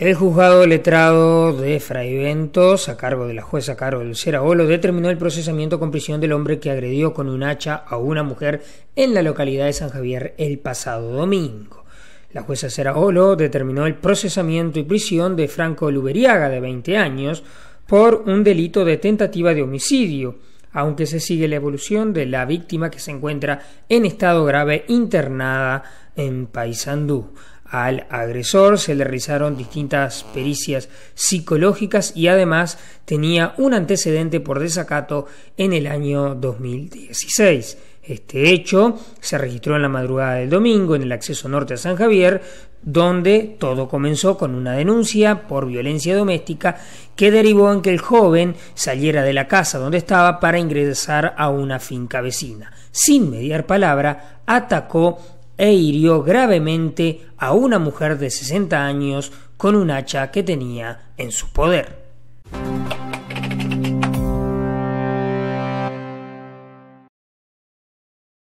El juzgado letrado de Fraiventos, a cargo de la jueza Carol Ceraolo, determinó el procesamiento con prisión del hombre que agredió con un hacha a una mujer en la localidad de San Javier el pasado domingo. La jueza ceraolo determinó el procesamiento y prisión de Franco Luberiaga, de 20 años, por un delito de tentativa de homicidio, aunque se sigue la evolución de la víctima que se encuentra en estado grave internada en Paysandú al agresor, se le realizaron distintas pericias psicológicas y además tenía un antecedente por desacato en el año 2016. Este hecho se registró en la madrugada del domingo en el acceso norte a San Javier, donde todo comenzó con una denuncia por violencia doméstica que derivó en que el joven saliera de la casa donde estaba para ingresar a una finca vecina. Sin mediar palabra, atacó e hirió gravemente a una mujer de 60 años con un hacha que tenía en su poder.